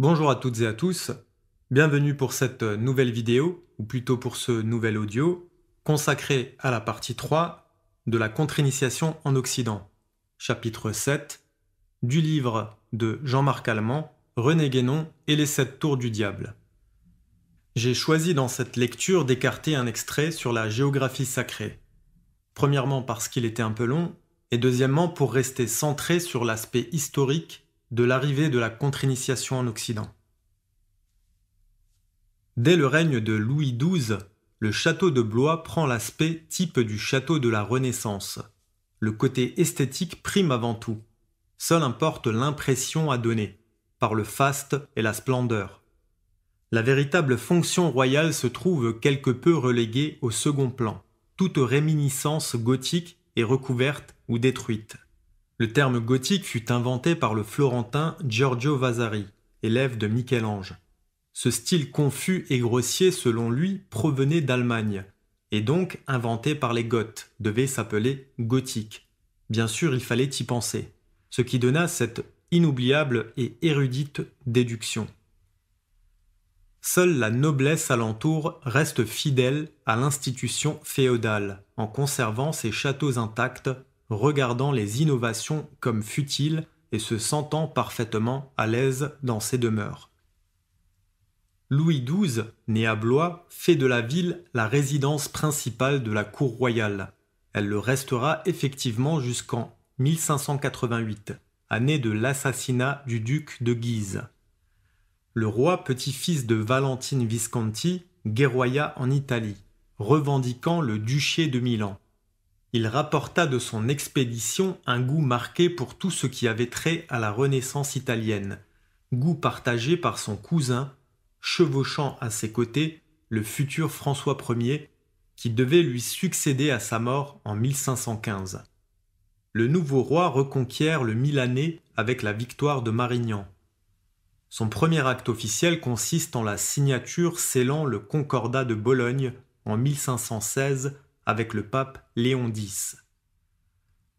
Bonjour à toutes et à tous, bienvenue pour cette nouvelle vidéo, ou plutôt pour ce nouvel audio, consacré à la partie 3 de la contre-initiation en Occident, chapitre 7, du livre de Jean-Marc Allemand, René Guénon et les sept tours du diable. J'ai choisi dans cette lecture d'écarter un extrait sur la géographie sacrée. Premièrement parce qu'il était un peu long, et deuxièmement pour rester centré sur l'aspect historique de l'arrivée de la contre-initiation en Occident. Dès le règne de Louis XII, le château de Blois prend l'aspect type du château de la Renaissance. Le côté esthétique prime avant tout. Seul importe l'impression à donner, par le faste et la splendeur. La véritable fonction royale se trouve quelque peu reléguée au second plan. Toute réminiscence gothique est recouverte ou détruite. Le terme gothique fut inventé par le florentin Giorgio Vasari, élève de Michel-Ange. Ce style confus et grossier, selon lui, provenait d'Allemagne, et donc inventé par les Goths, devait s'appeler gothique. Bien sûr, il fallait y penser, ce qui donna cette inoubliable et érudite déduction. Seule la noblesse alentour reste fidèle à l'institution féodale, en conservant ses châteaux intacts regardant les innovations comme futiles et se sentant parfaitement à l'aise dans ses demeures. Louis XII, né à Blois, fait de la ville la résidence principale de la cour royale. Elle le restera effectivement jusqu'en 1588, année de l'assassinat du duc de Guise. Le roi petit-fils de Valentine Visconti guerroya en Italie, revendiquant le duché de Milan. Il rapporta de son expédition un goût marqué pour tout ce qui avait trait à la Renaissance italienne, goût partagé par son cousin, chevauchant à ses côtés le futur François Ier, qui devait lui succéder à sa mort en 1515. Le nouveau roi reconquiert le Milanais avec la victoire de Marignan. Son premier acte officiel consiste en la signature scellant le Concordat de Bologne en 1516 avec le pape Léon X.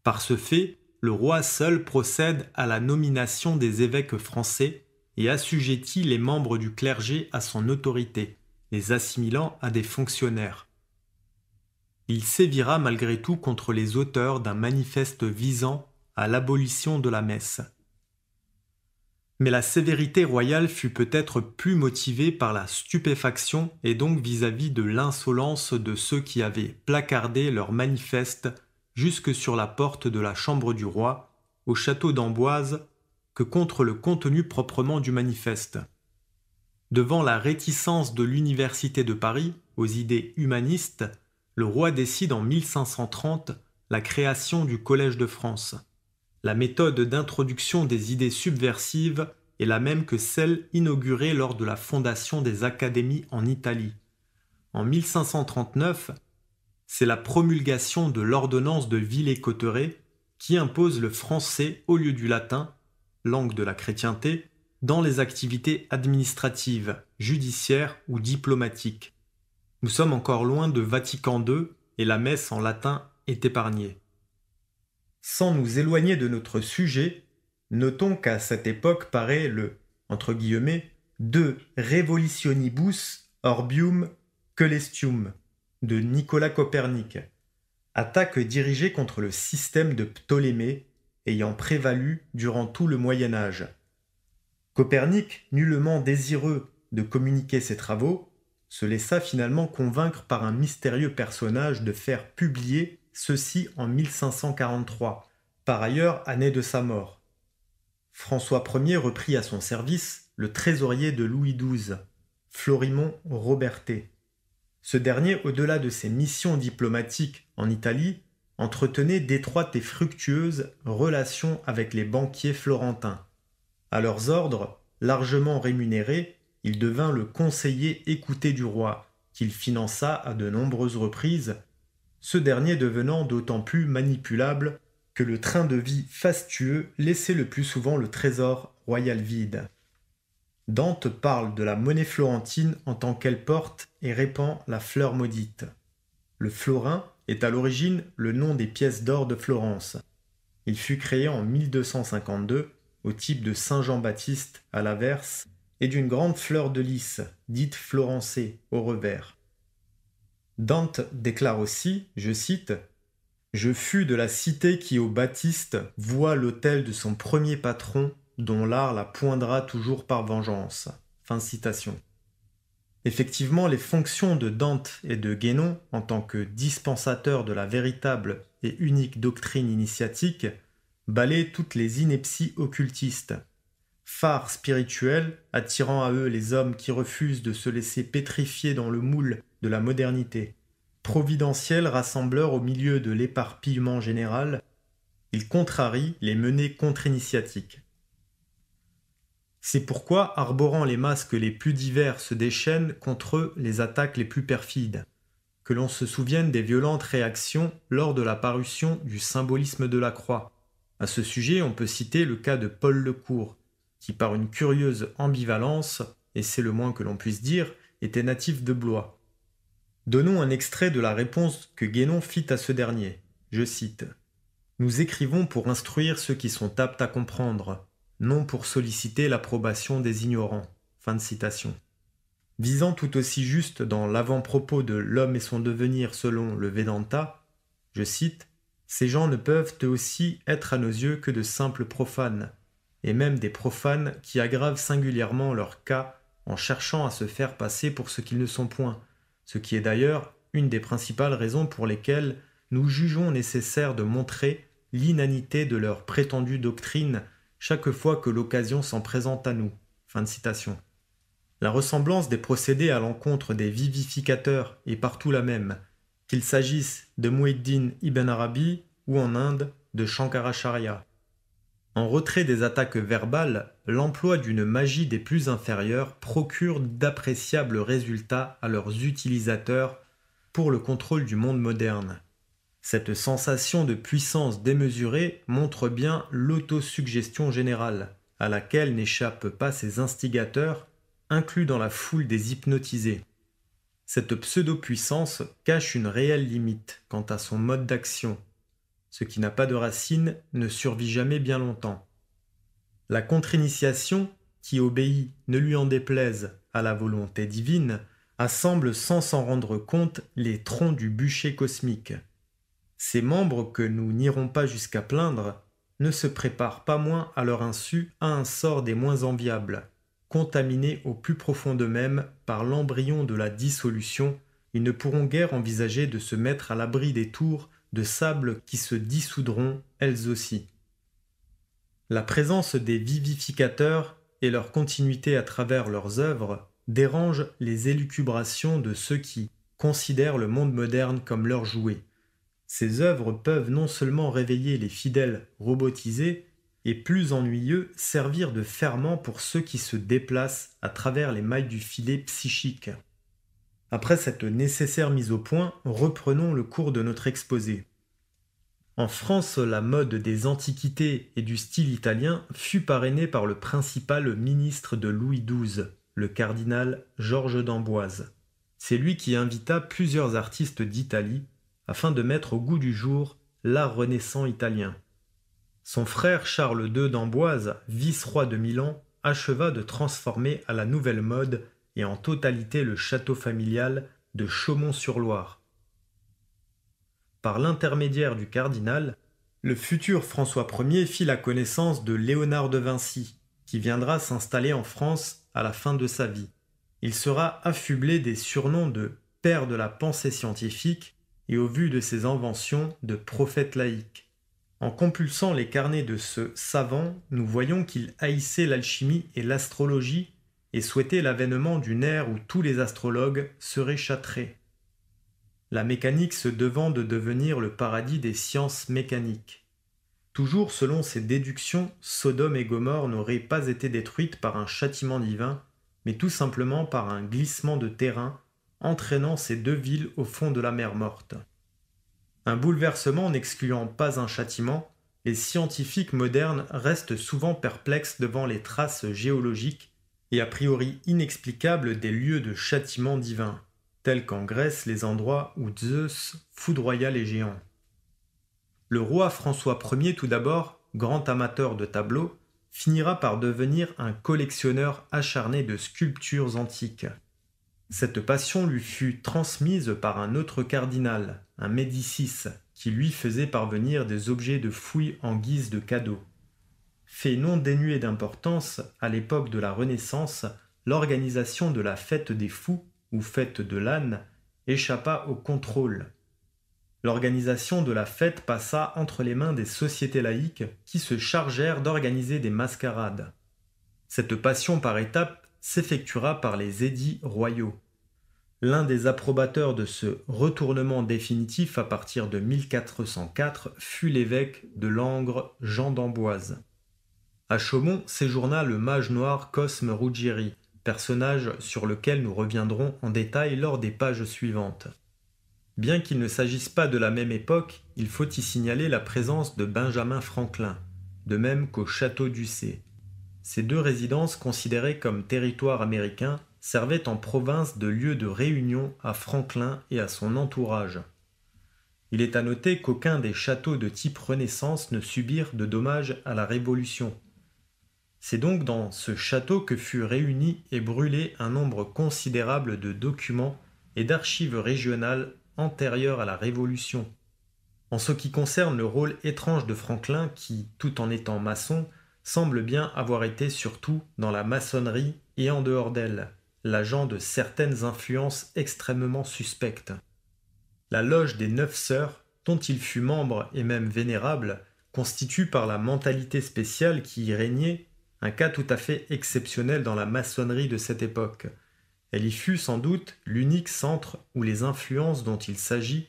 Par ce fait, le roi seul procède à la nomination des évêques français et assujettit les membres du clergé à son autorité, les assimilant à des fonctionnaires. Il sévira malgré tout contre les auteurs d'un manifeste visant à l'abolition de la messe mais la sévérité royale fut peut-être plus motivée par la stupéfaction et donc vis-à-vis de l'insolence de ceux qui avaient placardé leur manifeste jusque sur la porte de la chambre du roi, au château d'Amboise, que contre le contenu proprement du manifeste. Devant la réticence de l'Université de Paris aux idées humanistes, le roi décide en 1530 la création du Collège de France. La méthode d'introduction des idées subversives est la même que celle inaugurée lors de la fondation des académies en Italie. En 1539, c'est la promulgation de l'ordonnance de Villers-Cotterêts qui impose le français au lieu du latin, langue de la chrétienté, dans les activités administratives, judiciaires ou diplomatiques. Nous sommes encore loin de Vatican II et la messe en latin est épargnée. Sans nous éloigner de notre sujet, notons qu'à cette époque paraît le entre guillemets, de Revolutionibus Orbium Coelestium de Nicolas Copernic, attaque dirigée contre le système de Ptolémée ayant prévalu durant tout le Moyen Âge. Copernic, nullement désireux de communiquer ses travaux, se laissa finalement convaincre par un mystérieux personnage de faire publier ceci en 1543, par ailleurs année de sa mort. François Ier reprit à son service le trésorier de Louis XII, Florimond Robertet. Ce dernier, au-delà de ses missions diplomatiques en Italie, entretenait d'étroites et fructueuses relations avec les banquiers florentins. À leurs ordres, largement rémunérés, il devint le conseiller écouté du roi, qu'il finança à de nombreuses reprises ce dernier devenant d'autant plus manipulable que le train de vie fastueux laissait le plus souvent le trésor royal vide. Dante parle de la monnaie florentine en tant qu'elle porte et répand la fleur maudite. Le florin est à l'origine le nom des pièces d'or de Florence. Il fut créé en 1252 au type de Saint Jean-Baptiste à l'averse et d'une grande fleur de lys, dite florencée, au revers. Dante déclare aussi, je cite, Je fus de la cité qui au Baptiste voit l'autel de son premier patron dont l'art la poindra toujours par vengeance. Fin citation. Effectivement, les fonctions de Dante et de Guénon en tant que dispensateurs de la véritable et unique doctrine initiatique balaient toutes les inepties occultistes. Phares spirituels, attirant à eux les hommes qui refusent de se laisser pétrifier dans le moule de la modernité. Providentiel rassembleur au milieu de l'éparpillement général, il contrarie les menées contre-initiatiques. C'est pourquoi, arborant les masques les plus divers se déchaînent contre eux les attaques les plus perfides. Que l'on se souvienne des violentes réactions lors de la parution du symbolisme de la croix. À ce sujet, on peut citer le cas de Paul Lecourt, qui par une curieuse ambivalence, et c'est le moins que l'on puisse dire, était natif de Blois. Donnons un extrait de la réponse que Guénon fit à ce dernier. Je cite Nous écrivons pour instruire ceux qui sont aptes à comprendre, non pour solliciter l'approbation des ignorants. Fin de citation. Visant tout aussi juste dans l'avant-propos de L'homme et son devenir selon le Vedanta, je cite Ces gens ne peuvent eux aussi être à nos yeux que de simples profanes, et même des profanes qui aggravent singulièrement leur cas en cherchant à se faire passer pour ce qu'ils ne sont point ce qui est d'ailleurs une des principales raisons pour lesquelles nous jugeons nécessaire de montrer l'inanité de leur prétendue doctrine chaque fois que l'occasion s'en présente à nous. La ressemblance des procédés à l'encontre des vivificateurs est partout la même, qu'il s'agisse de Moueddin ibn Arabi ou en Inde de Shankaracharya. En retrait des attaques verbales, l'emploi d'une magie des plus inférieures procure d'appréciables résultats à leurs utilisateurs pour le contrôle du monde moderne. Cette sensation de puissance démesurée montre bien l'autosuggestion générale, à laquelle n'échappent pas ses instigateurs, inclus dans la foule des hypnotisés. Cette pseudo-puissance cache une réelle limite quant à son mode d'action. Ce qui n'a pas de racine ne survit jamais bien longtemps. La contre-initiation, qui obéit, ne lui en déplaise, à la volonté divine, assemble sans s'en rendre compte les troncs du bûcher cosmique. Ces membres que nous n'irons pas jusqu'à plaindre ne se préparent pas moins à leur insu à un sort des moins enviables, contaminés au plus profond d'eux-mêmes par l'embryon de la dissolution, ils ne pourront guère envisager de se mettre à l'abri des tours de sable qui se dissoudront elles aussi. La présence des vivificateurs et leur continuité à travers leurs œuvres dérange les élucubrations de ceux qui considèrent le monde moderne comme leur jouet. Ces œuvres peuvent non seulement réveiller les fidèles robotisés, et plus ennuyeux, servir de ferment pour ceux qui se déplacent à travers les mailles du filet psychique. Après cette nécessaire mise au point, reprenons le cours de notre exposé. En France, la mode des antiquités et du style italien fut parrainée par le principal ministre de Louis XII, le cardinal Georges d'Amboise. C'est lui qui invita plusieurs artistes d'Italie afin de mettre au goût du jour l'art renaissant italien. Son frère Charles II d'Amboise, vice-roi de Milan, acheva de transformer à la nouvelle mode et en totalité le château familial de Chaumont-sur-Loire par l'intermédiaire du cardinal, le futur François Ier fit la connaissance de Léonard de Vinci, qui viendra s'installer en France à la fin de sa vie. Il sera affublé des surnoms de père de la pensée scientifique et au vu de ses inventions de prophète laïque. En compulsant les carnets de ce savant, nous voyons qu'il haïssait l'alchimie et l'astrologie et souhaitait l'avènement d'une ère où tous les astrologues seraient châtrés la mécanique se devant de devenir le paradis des sciences mécaniques. Toujours selon ses déductions, Sodome et Gomorre n'auraient pas été détruites par un châtiment divin, mais tout simplement par un glissement de terrain entraînant ces deux villes au fond de la mer morte. Un bouleversement n'excluant pas un châtiment, les scientifiques modernes restent souvent perplexes devant les traces géologiques et a priori inexplicables des lieux de châtiment divin tels qu'en Grèce les endroits où Zeus foudroya les géants. Le roi François Ier tout d'abord, grand amateur de tableaux, finira par devenir un collectionneur acharné de sculptures antiques. Cette passion lui fut transmise par un autre cardinal, un Médicis, qui lui faisait parvenir des objets de fouilles en guise de cadeaux. Fait non dénué d'importance, à l'époque de la Renaissance, l'organisation de la fête des fous ou fête de l'âne, échappa au contrôle. L'organisation de la fête passa entre les mains des sociétés laïques qui se chargèrent d'organiser des mascarades. Cette passion par étapes s'effectuera par les édits royaux. L'un des approbateurs de ce retournement définitif à partir de 1404 fut l'évêque de Langres Jean d'Amboise. À Chaumont séjourna le mage noir Cosme Ruggieri, personnage sur lequel nous reviendrons en détail lors des pages suivantes. Bien qu'il ne s'agisse pas de la même époque, il faut y signaler la présence de Benjamin Franklin, de même qu'au château d'Ussé. Ces deux résidences considérées comme territoire américain servaient en province de lieu de réunion à Franklin et à son entourage. Il est à noter qu'aucun des châteaux de type Renaissance ne subirent de dommages à la Révolution, c'est donc dans ce château que fut réuni et brûlé un nombre considérable de documents et d'archives régionales antérieures à la Révolution. En ce qui concerne le rôle étrange de Franklin, qui, tout en étant maçon, semble bien avoir été surtout dans la maçonnerie et en dehors d'elle, l'agent de certaines influences extrêmement suspectes. La loge des Neuf Sœurs, dont il fut membre et même vénérable, constitue par la mentalité spéciale qui y régnait un cas tout à fait exceptionnel dans la maçonnerie de cette époque. Elle y fut sans doute l'unique centre où les influences dont il s'agit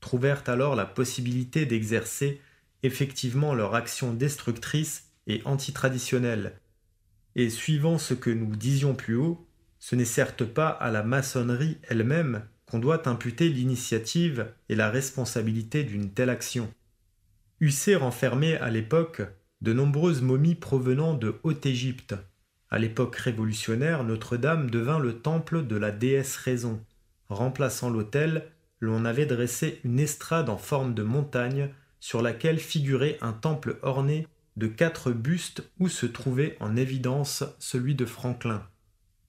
trouvèrent alors la possibilité d'exercer effectivement leur action destructrice et antitraditionnelle. Et suivant ce que nous disions plus haut, ce n'est certes pas à la maçonnerie elle-même qu'on doit imputer l'initiative et la responsabilité d'une telle action. Husser renfermait à l'époque de nombreuses momies provenant de Haute-Égypte. À l'époque révolutionnaire, Notre-Dame devint le temple de la déesse raison. Remplaçant l'autel, l'on avait dressé une estrade en forme de montagne sur laquelle figurait un temple orné de quatre bustes où se trouvait en évidence celui de Franklin.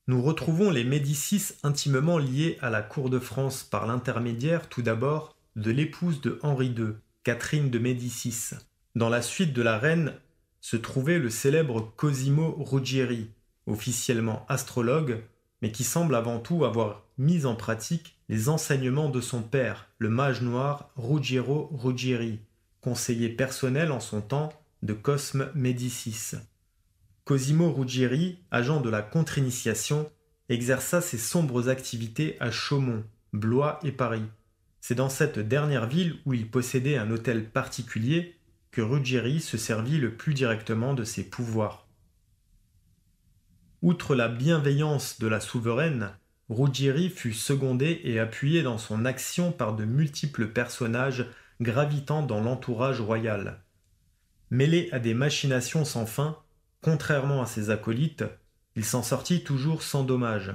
Nous retrouvons les Médicis intimement liés à la cour de France par l'intermédiaire tout d'abord de l'épouse de Henri II, Catherine de Médicis. Dans la suite de la reine se trouvait le célèbre Cosimo Ruggieri, officiellement astrologue, mais qui semble avant tout avoir mis en pratique les enseignements de son père, le mage noir Ruggiero Ruggieri, conseiller personnel en son temps de Cosme Médicis. Cosimo Ruggieri, agent de la contre-initiation, exerça ses sombres activités à Chaumont, Blois et Paris. C'est dans cette dernière ville où il possédait un hôtel particulier que Ruggieri se servit le plus directement de ses pouvoirs. Outre la bienveillance de la souveraine, Ruggieri fut secondé et appuyé dans son action par de multiples personnages gravitant dans l'entourage royal. Mêlé à des machinations sans fin, contrairement à ses acolytes, il s'en sortit toujours sans dommage.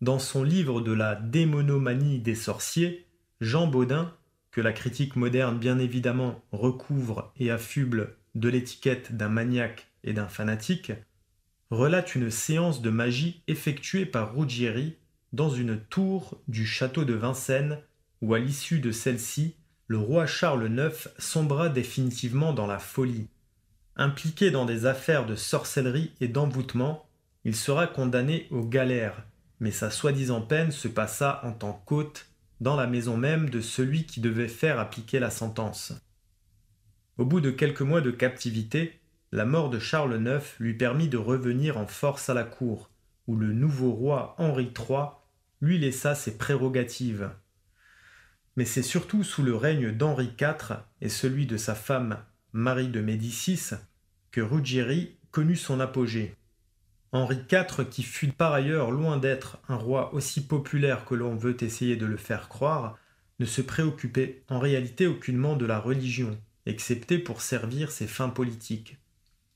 Dans son livre de la démonomanie des sorciers, Jean Baudin que la critique moderne, bien évidemment, recouvre et affuble de l'étiquette d'un maniaque et d'un fanatique, relate une séance de magie effectuée par Ruggieri dans une tour du château de Vincennes, où à l'issue de celle-ci, le roi Charles IX sombra définitivement dans la folie. Impliqué dans des affaires de sorcellerie et d'envoûtement, il sera condamné aux galères, mais sa soi-disant peine se passa en tant qu'hôte dans la maison même de celui qui devait faire appliquer la sentence. Au bout de quelques mois de captivité, la mort de Charles IX lui permit de revenir en force à la cour, où le nouveau roi Henri III lui laissa ses prérogatives. Mais c'est surtout sous le règne d'Henri IV et celui de sa femme Marie de Médicis que Ruggieri connut son apogée. Henri IV, qui fut par ailleurs loin d'être un roi aussi populaire que l'on veut essayer de le faire croire, ne se préoccupait en réalité aucunement de la religion, excepté pour servir ses fins politiques.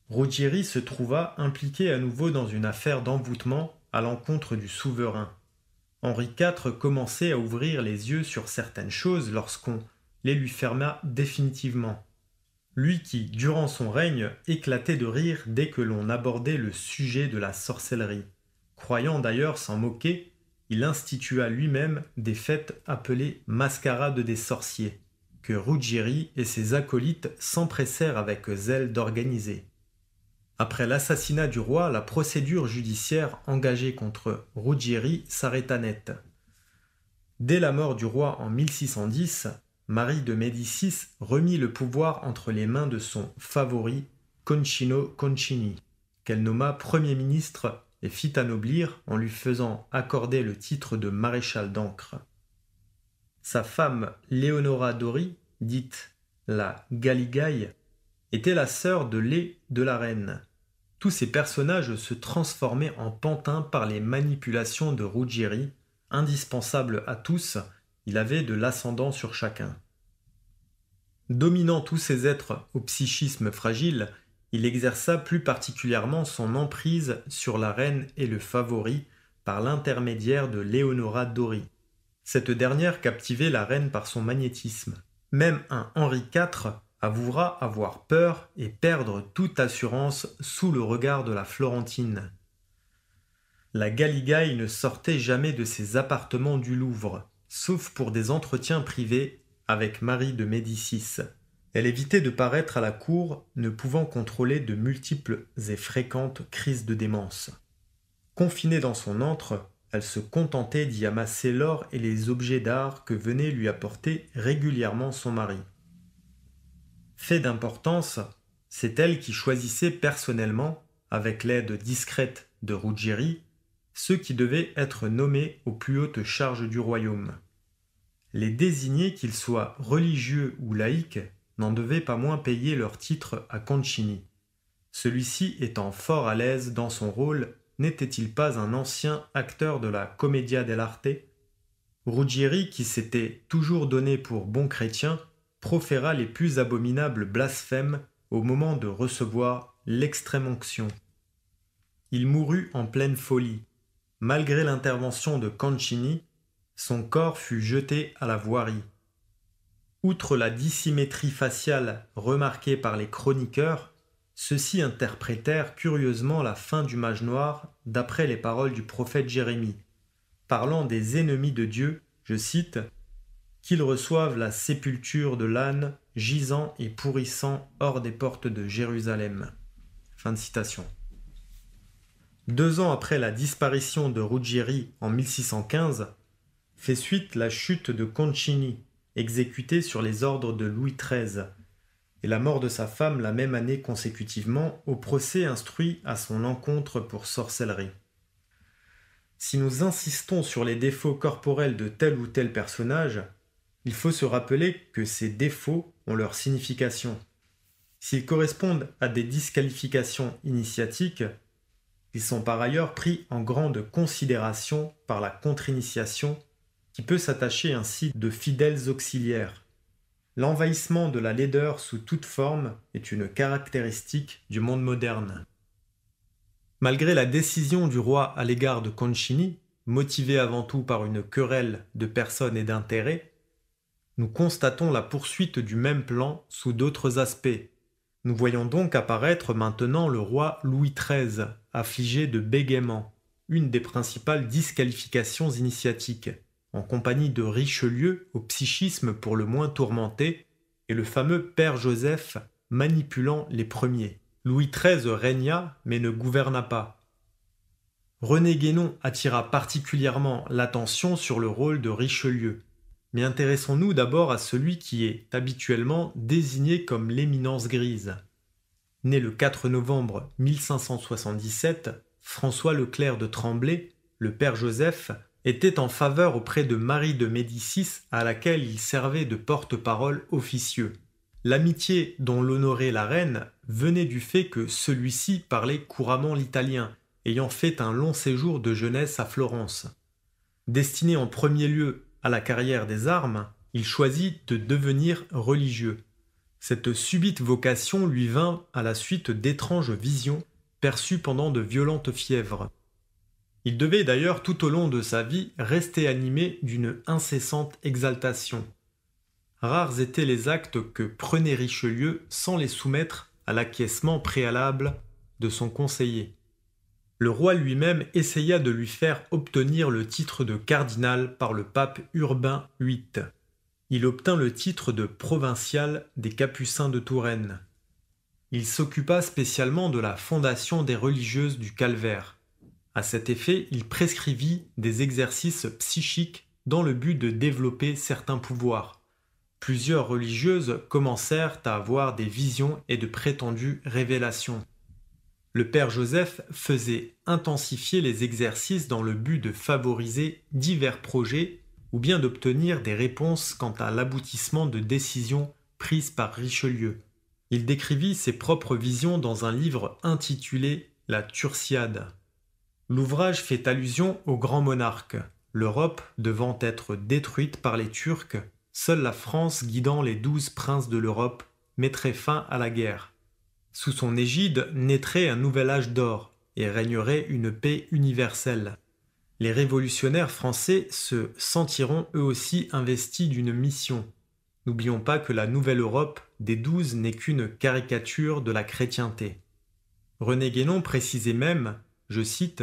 Ruggieri se trouva impliqué à nouveau dans une affaire d'envoûtement à l'encontre du souverain. Henri IV commençait à ouvrir les yeux sur certaines choses lorsqu'on les lui ferma définitivement lui qui, durant son règne, éclatait de rire dès que l'on abordait le sujet de la sorcellerie. Croyant d'ailleurs s'en moquer, il institua lui-même des fêtes appelées mascarades des sorciers, que Ruggieri et ses acolytes s'empressèrent avec zèle d'organiser. Après l'assassinat du roi, la procédure judiciaire engagée contre Ruggieri s'arrêta net. Dès la mort du roi en 1610, Marie de Médicis remit le pouvoir entre les mains de son favori, Concino Concini, qu'elle nomma Premier ministre et fit anoblir en lui faisant accorder le titre de maréchal d'Ancre. Sa femme Leonora Dori, dite la Galigaille, était la sœur de Lé de la reine. Tous ces personnages se transformaient en pantins par les manipulations de Ruggieri, indispensables à tous, il avait de l'ascendant sur chacun. Dominant tous ces êtres au psychisme fragile, il exerça plus particulièrement son emprise sur la reine et le favori par l'intermédiaire de Léonora d'Ori. Cette dernière captivait la reine par son magnétisme. Même un Henri IV avouera avoir peur et perdre toute assurance sous le regard de la Florentine. La Galigaille ne sortait jamais de ses appartements du Louvre, sauf pour des entretiens privés avec Marie de Médicis. Elle évitait de paraître à la cour, ne pouvant contrôler de multiples et fréquentes crises de démence. Confinée dans son antre, elle se contentait d'y amasser l'or et les objets d'art que venait lui apporter régulièrement son mari. Fait d'importance, c'est elle qui choisissait personnellement, avec l'aide discrète de Ruggieri, ceux qui devaient être nommés aux plus hautes charges du royaume. Les désignés, qu'ils soient religieux ou laïcs, n'en devaient pas moins payer leur titre à Concini. Celui-ci étant fort à l'aise dans son rôle, n'était-il pas un ancien acteur de la Commedia dell'arte Ruggieri, qui s'était toujours donné pour bon chrétien, proféra les plus abominables blasphèmes au moment de recevoir l'extrême onction. Il mourut en pleine folie, Malgré l'intervention de Cancini, son corps fut jeté à la voirie. Outre la dissymétrie faciale remarquée par les chroniqueurs, ceux-ci interprétèrent curieusement la fin du mage noir d'après les paroles du prophète Jérémie, parlant des ennemis de Dieu, je cite, qu'ils reçoivent la sépulture de l'âne gisant et pourrissant hors des portes de Jérusalem. Fin de citation deux ans après la disparition de Ruggieri en 1615, fait suite la chute de Concini, exécuté sur les ordres de Louis XIII, et la mort de sa femme la même année consécutivement au procès instruit à son encontre pour sorcellerie. Si nous insistons sur les défauts corporels de tel ou tel personnage, il faut se rappeler que ces défauts ont leur signification. S'ils correspondent à des disqualifications initiatiques, ils sont par ailleurs pris en grande considération par la contre-initiation qui peut s'attacher ainsi de fidèles auxiliaires. L'envahissement de la laideur sous toute forme est une caractéristique du monde moderne. Malgré la décision du roi à l'égard de Concini, motivée avant tout par une querelle de personnes et d'intérêts, nous constatons la poursuite du même plan sous d'autres aspects. Nous voyons donc apparaître maintenant le roi Louis XIII, affligé de bégaiement, une des principales disqualifications initiatiques, en compagnie de Richelieu au psychisme pour le moins tourmenté et le fameux Père Joseph manipulant les premiers. Louis XIII régna mais ne gouverna pas. René Guénon attira particulièrement l'attention sur le rôle de Richelieu. Mais intéressons-nous d'abord à celui qui est habituellement désigné comme l'éminence grise. Né le 4 novembre 1577, François Leclerc de Tremblay, le père Joseph, était en faveur auprès de Marie de Médicis à laquelle il servait de porte-parole officieux. L'amitié dont l'honorait la reine venait du fait que celui-ci parlait couramment l'italien, ayant fait un long séjour de jeunesse à Florence. Destiné en premier lieu à la carrière des armes, il choisit de devenir religieux. Cette subite vocation lui vint à la suite d'étranges visions perçues pendant de violentes fièvres. Il devait d'ailleurs tout au long de sa vie rester animé d'une incessante exaltation. Rares étaient les actes que prenait Richelieu sans les soumettre à l'acquiescement préalable de son conseiller. Le roi lui-même essaya de lui faire obtenir le titre de cardinal par le pape Urbain VIII il obtint le titre de provincial des Capucins de Touraine. Il s'occupa spécialement de la fondation des religieuses du Calvaire. À cet effet, il prescrivit des exercices psychiques dans le but de développer certains pouvoirs. Plusieurs religieuses commencèrent à avoir des visions et de prétendues révélations. Le Père Joseph faisait intensifier les exercices dans le but de favoriser divers projets ou bien d'obtenir des réponses quant à l'aboutissement de décisions prises par Richelieu. Il décrivit ses propres visions dans un livre intitulé La Turciade. L'ouvrage fait allusion au grand monarque, l'Europe devant être détruite par les Turcs, seule la France guidant les douze princes de l'Europe mettrait fin à la guerre. Sous son égide naîtrait un nouvel âge d'or et régnerait une paix universelle les révolutionnaires français se sentiront eux aussi investis d'une mission. N'oublions pas que la Nouvelle Europe des Douze n'est qu'une caricature de la chrétienté. René Guénon précisait même, je cite,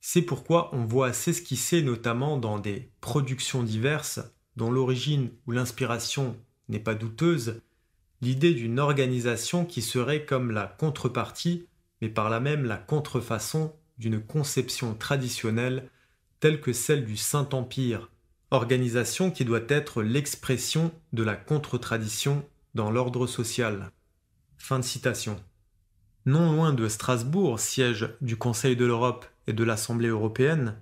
C'est pourquoi on voit s'esquisser notamment dans des productions diverses, dont l'origine ou l'inspiration n'est pas douteuse, l'idée d'une organisation qui serait comme la contrepartie, mais par là même la contrefaçon d'une conception traditionnelle telle que celle du Saint-Empire, organisation qui doit être l'expression de la contre-tradition dans l'ordre social. Fin de citation. Non loin de Strasbourg, siège du Conseil de l'Europe et de l'Assemblée européenne,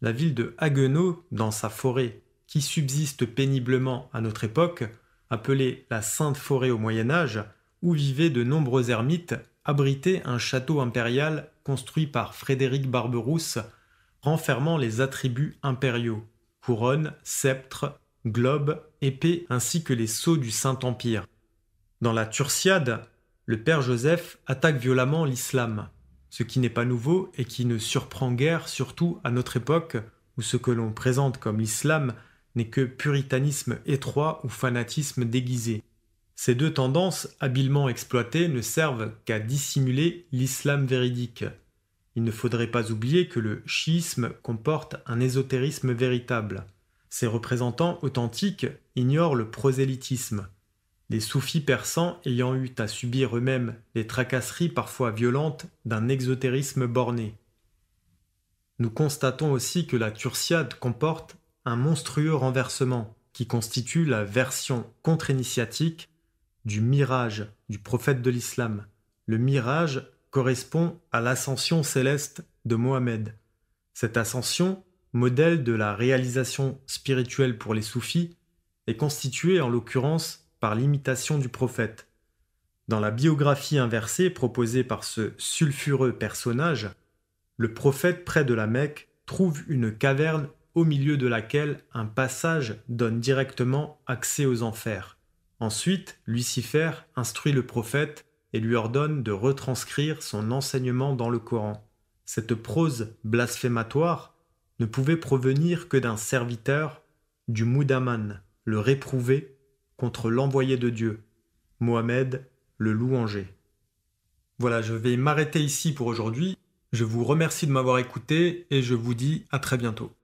la ville de Haguenau, dans sa forêt, qui subsiste péniblement à notre époque, appelée la Sainte Forêt au Moyen Âge, où vivaient de nombreux ermites, abritait un château impérial construit par Frédéric Barberousse renfermant les attributs impériaux, couronne, sceptre, globe, épée ainsi que les sceaux du Saint-Empire. Dans la Turciade, le père Joseph attaque violemment l'islam, ce qui n'est pas nouveau et qui ne surprend guère surtout à notre époque où ce que l'on présente comme l'islam n'est que puritanisme étroit ou fanatisme déguisé. Ces deux tendances, habilement exploitées, ne servent qu'à dissimuler l'islam véridique, il ne faudrait pas oublier que le chiisme comporte un ésotérisme véritable. Ses représentants authentiques ignorent le prosélytisme. Les soufis persans ayant eu à subir eux-mêmes les tracasseries parfois violentes d'un exotérisme borné. Nous constatons aussi que la turciade comporte un monstrueux renversement qui constitue la version contre-initiatique du mirage du prophète de l'islam. Le mirage correspond à l'ascension céleste de Mohammed. Cette ascension, modèle de la réalisation spirituelle pour les soufis, est constituée en l'occurrence par l'imitation du prophète. Dans la biographie inversée proposée par ce sulfureux personnage, le prophète près de la Mecque trouve une caverne au milieu de laquelle un passage donne directement accès aux enfers. Ensuite, Lucifer instruit le prophète et lui ordonne de retranscrire son enseignement dans le Coran. Cette prose blasphématoire ne pouvait provenir que d'un serviteur du Moudaman, le réprouvé, contre l'envoyé de Dieu, Mohamed le louanger. Voilà, je vais m'arrêter ici pour aujourd'hui. Je vous remercie de m'avoir écouté et je vous dis à très bientôt.